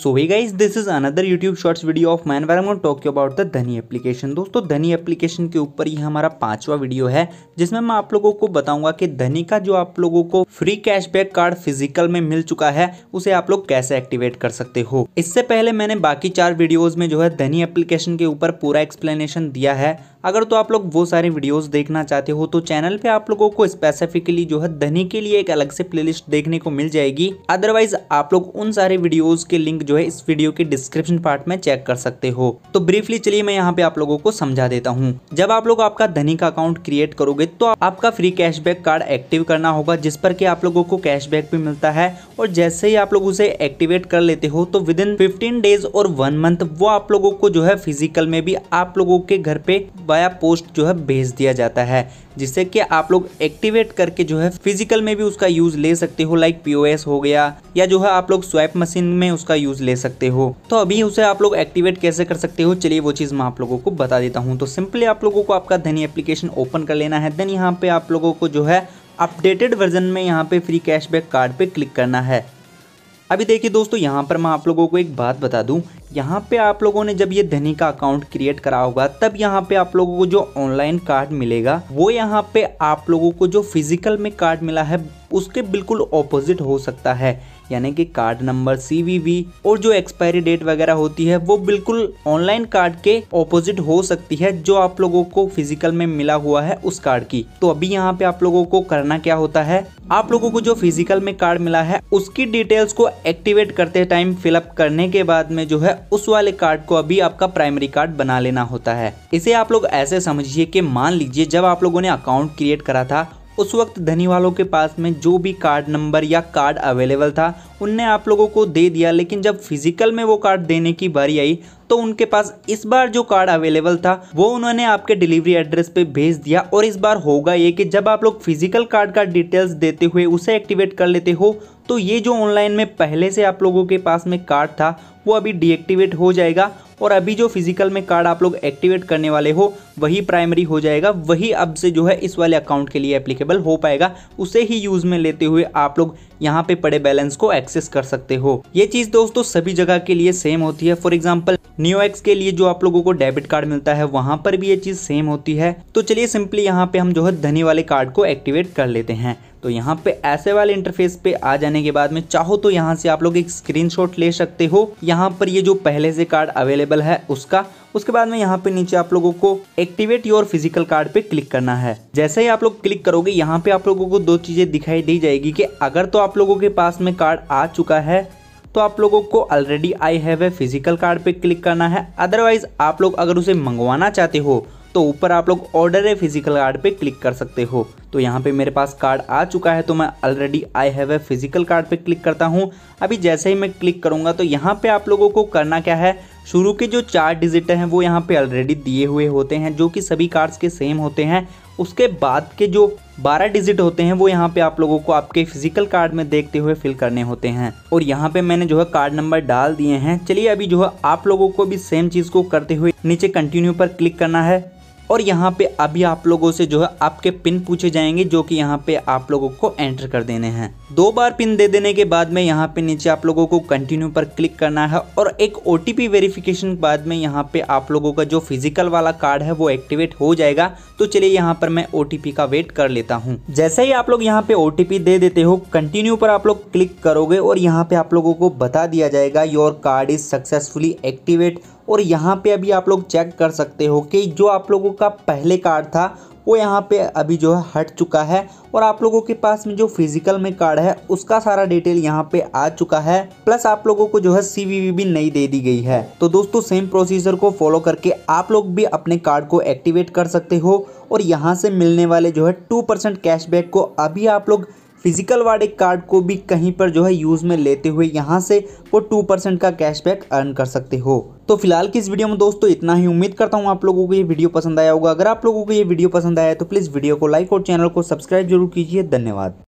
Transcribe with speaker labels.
Speaker 1: so way guys this is another YouTube shorts video of man where talk about the Dhani application दोस्तों Dhani application के ऊपर ये हमारा पांचवा वीडियो है जिसमें मैं आप लोगों को बताऊंगा कि धनी का जो आप लोगों को फ्री कैशबैक कार्ड फिजिकल में मिल चुका है उसे आप लोग कैसे एक्टिवेट कर सकते हो इससे पहले मैंने बाकी चार वीडियोज में जो है धनी एप्लीकेशन के ऊपर पूरा एक्सप्लेनेशन दिया है अगर तो आप लोग वो सारे वीडियोस देखना चाहते हो तो चैनल पे आप लोगों को स्पेसिफिकली जो है धनी के लिए एक अलग से प्लेलिस्ट देखने को मिल जाएगी अदरवाइज आप लोग उन सारे वीडियोस के लिंक लिंक जो है इस वीडियो के डिस्क्रिप्शन पार्ट में चेक कर सकते हो तो ब्रीफली चलिए मैं यहाँ पे आप लोगों को समझा देता हूँ जब आप लोग आपका धनी का अकाउंट क्रिएट करोगे तो आपका फ्री कैशबैक कार्ड एक्टिव करना होगा जिस पर कि आप लोगों को कैशबैक भी मिलता है और जैसे ही आप लोग उसे एक्टिवेट कर लेते हो तो विद इन फिफ्टीन डेज और वन मंथ वो आप लोगों को जो है फिजिकल में भी आप लोगों के घर पे वाया पोस्ट जो है भेज दिया जाता है जिससे कि आप लोग एक्टिवेट करके जो है फिजिकल में भी उसका यूज ले सकते हो लाइक पीओएस हो गया या जो है आप लोग स्वाइप मशीन में उसका यूज यूज़ ले सकते हो तो अभी उसे आप लोग एक्टिवेट कैसे कर सकते हो चलिए वो चीज़ मैं आप लोगों को बता देता हूँ तो सिंपली आप लोगों को आपका धनी एप्लीकेशन ओपन कर लेना है देन यहाँ पे आप लोगों को जो है अपडेटेड वर्जन में यहाँ पे फ्री कैशबैक कार्ड पे क्लिक करना है अभी देखिए दोस्तों यहाँ पर मैं आप लोगों को एक बात बता दूँ यहाँ पे आप लोगों ने जब ये धनी का अकाउंट क्रिएट करा होगा तब यहाँ पे आप लोगों को जो ऑनलाइन कार्ड मिलेगा वो यहाँ पे आप लोगों को जो फिजिकल में कार्ड मिला है उसके बिल्कुल ऑपोजिट हो सकता है यानी कि कार्ड नंबर सी और जो एक्सपायरी डेट वगैरह होती है वो बिल्कुल ऑनलाइन कार्ड के ऑपोजिट हो सकती है जो आप लोगों को फिजिकल में मिला हुआ है उस कार्ड की तो अभी यहाँ पे आप लोगों को करना क्या होता है आप लोगों को जो फिजिकल में कार्ड मिला है उसकी डिटेल्स को एक्टिवेट करते टाइम फिलअप करने के बाद में जो है उस वाले कार्ड को अभी आपका प्राइमरी कार्ड बना लेना होता है इसे आप लोग ऐसे समझिए कि मान लीजिए जब आप लोगों ने अकाउंट क्रिएट करा था उस वक्त धनी वालों के पास में जो भी कार्ड नंबर या कार्ड अवेलेबल था उनने आप लोगों को दे दिया लेकिन जब फिजिकल में वो कार्ड देने की बारी आई तो उनके पास इस बार जो कार्ड अवेलेबल था वो उन्होंने आपके डिलीवरी एड्रेस पे भेज दिया और इस बार होगा ये कि जब आप लोग फिजिकल कार्ड का डिटेल्स देते हुए उसे एक्टिवेट कर लेते हो तो ये जो ऑनलाइन में पहले से आप लोगों के पास में कार्ड था वो अभी डीएक्टिवेट हो जाएगा और अभी जो फिजिकल में कार्ड आप लोग एक्टिवेट करने वाले हो वही प्राइमरी हो जाएगा वही अब से जो है इस वाले अकाउंट के लिए एप्लीकेबल हो पाएगा उसे ही यूज़ में लेते हुए आप लोग यहाँ पे पड़े बैलेंस को एक्सेस कर सकते हो ये चीज़ दोस्तों सभी जगह के लिए सेम होती है फॉर एग्जाम्पल न्यू एक्स के लिए जो आप लोगों को डेबिट कार्ड मिलता है वहां पर भी ये चीज़ सेम होती है तो चलिए सिंपली यहाँ पे हम जो है धनी वाले कार्ड को एक्टिवेट कर लेते हैं तो यहाँ पे ऐसे वाले इंटरफेस पे आ जाने के बाद में चाहो तो यहाँ से आप लोग एक स्क्रीनशॉट ले सकते हो यहाँ पर ये जो पहले से कार्ड अवेलेबल है उसका उसके बाद में यहाँ पे नीचे आप लोगों को एक्टिवेट योर फिजिकल कार्ड पे क्लिक करना है जैसे ही आप लोग क्लिक करोगे यहाँ पे आप लोगों को दो चीजें दिखाई दी जाएगी कि अगर तो आप लोगों के पास में कार्ड आ चुका है तो आप लोगों को already I have a physical card पे क्लिक करना है अदरवाइज आप लोग अगर उसे मंगवाना चाहते हो तो ऊपर आप लोग ऑर्डर ए फिजिकल कार्ड पे क्लिक कर सकते हो तो यहाँ पे मेरे पास कार्ड आ चुका है तो मैं already I have a physical card पे क्लिक करता हूँ अभी जैसे ही मैं क्लिक करूँगा तो यहाँ पे आप लोगों को करना क्या है शुरू के जो चार डिजिट हैं वो यहाँ पे ऑलरेडी दिए हुए होते हैं जो कि सभी कार्ड्स के सेम होते हैं उसके बाद के जो बारह डिजिट होते हैं वो यहाँ पे आप लोगों को आपके फिजिकल कार्ड में देखते हुए फिल करने होते हैं और यहाँ पे मैंने जो है कार्ड नंबर डाल दिए हैं चलिए अभी जो है आप लोगों को भी सेम चीज़ को करते हुए नीचे कंटिन्यू पर क्लिक करना है और यहाँ पे अभी आप लोगों से जो है आपके पिन पूछे जाएंगे जो कि यहाँ पे आप लोगों को एंटर कर देने हैं दो बार पिन दे देने के बाद में यहाँ पे नीचे आप लोगों को कंटिन्यू पर क्लिक करना है और एक ओ वेरिफिकेशन के बाद में यहाँ पे आप लोगों का जो फिजिकल वाला कार्ड है वो एक्टिवेट हो जाएगा तो चलिए यहाँ पर मैं ओ का वेट कर लेता हूँ जैसे ही आप लोग यहाँ पे ओ दे देते हो कंटिन्यू पर आप लोग क्लिक करोगे और यहाँ पे आप लोगों को बता दिया जाएगा your card is successfully activate और यहाँ पे अभी आप लोग चेक कर सकते हो कि जो आप लोगों का पहले कार्ड था वो यहाँ पे अभी जो है हट चुका है और आप लोगों के पास में जो फिजिकल में कार्ड है उसका सारा डिटेल यहाँ पे आ चुका है प्लस आप लोगों को जो है सीवीवी भी नहीं दे दी गई है तो दोस्तों सेम प्रोसीजर को फॉलो करके आप लोग भी अपने कार्ड को एक्टिवेट कर सकते हो और यहाँ से मिलने वाले जो है टू परसेंट कैशबैक को अभी आप लोग फिजिकल वाले कार्ड को भी कहीं पर जो है यूज़ में लेते हुए यहाँ से वो टू परसेंट का कैशबैक अर्न कर सकते हो तो फिलहाल की इस वीडियो में दोस्तों इतना ही उम्मीद करता हूँ आप लोगों को ये वीडियो पसंद आया होगा अगर आप लोगों को ये वीडियो पसंद आया तो प्लीज़ वीडियो को लाइक और चैनल को सब्सक्राइब जरूर कीजिए धन्यवाद